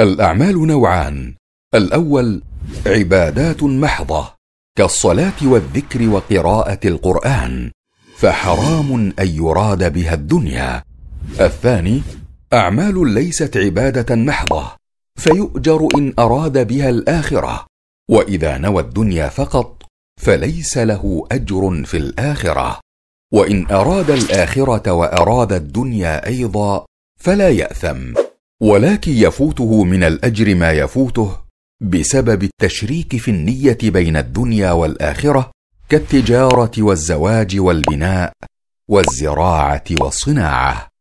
الأعمال نوعان الأول عبادات محضة كالصلاة والذكر وقراءة القرآن فحرام أن يراد بها الدنيا الثاني أعمال ليست عبادة محضة فيؤجر إن أراد بها الآخرة وإذا نوى الدنيا فقط فليس له أجر في الآخرة وإن أراد الآخرة وأراد الدنيا أيضا فلا يأثم ولكن يفوته من الاجر ما يفوته بسبب التشريك في النيه بين الدنيا والاخره كالتجاره والزواج والبناء والزراعه والصناعه